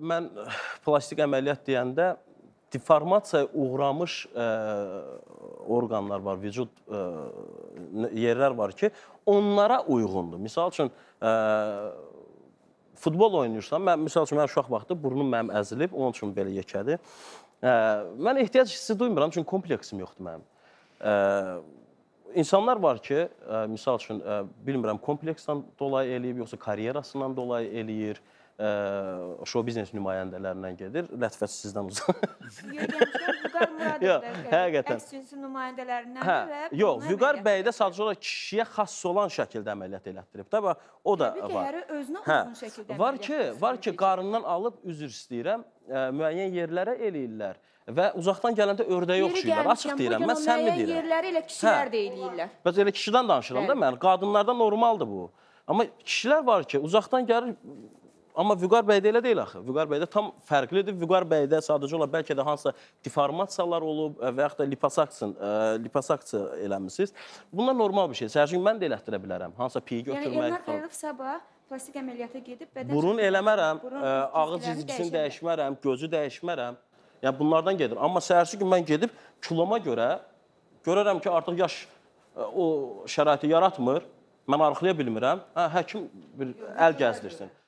mən plastik əməliyyat deyəndə deformasiyaya uğramış ə, e, orqanlar var, vücud ə, e, yerlər var ki, onlara uyğundur. Məsəl üçün ə, e, futbol oynayırsan, mən məsəl üçün mən uşaq vaxtı burnum mənim əzilib, onun üçün belə yekədir. Ə, mən ehtiyac hissi duymuram, çünki kompleksim yoxdur mənim. Ə, insanlar var ki, ə, misal üçün ə, bilmirəm kompleksdən dolayı eləyib yoxsa karyerasından dolayı eləyir. Ə, şou biznes nümayəndələrlə gedir. Lətfəsi sizdən uzaq. Yəni Vüqar Muradovdur. Həqiqətən. Əks cinsin nümayəndələrindən hə, və Yox, Vüqar bəydə sadəcə olaraq kişiyə xass olan şəkildə əməliyyat elətdirib. Təbii o da Təbii var. Təbii ki, özünə hə, uyğun şəkildə. Var ki, var ki, qarından alıb üzr istəyirəm, ə, müəyyən yerlərə eləyirlər və uzaqdan gələndə ördəyə oxşayırlar. Açıq deyirəm, mən səmimi deyirəm. Müəyyən yerləri elə hə. kişilər də eləyirlər. Bəs elə kişidən danışıram da mən. Qadınlarda normaldır bu. Amma kişilər var ki, uzaqdan gəlir Amma Vüqar bəydə elə deyil axı. Vüqar bəydə tam fərqlidir. Vüqar bəydə sadəcə olaraq bəlkə də hansısa deformasiyalar olub e, və yaxud da liposaksiyon, e, liposaksiya eləmisiniz. Bunlar normal bir şey. Sərgin mən də elətdirə bilərəm. Hansısa piyi yəni götürmək. Yəni Elnar Xəlilov sabah plastik əməliyyata gedib bədən Burun eləmərəm, burun, ə, e, ağız cizgisini dəyişmərəm, gözü dəyişmərəm. Yəni bunlardan gedir. Amma səhərsi gün mən gedib kiloma görə görərəm ki, artıq yaş o şəraiti yaratmır. Mən arıqlaya bilmirəm. Hə, həkim bir əl gəzdirsin.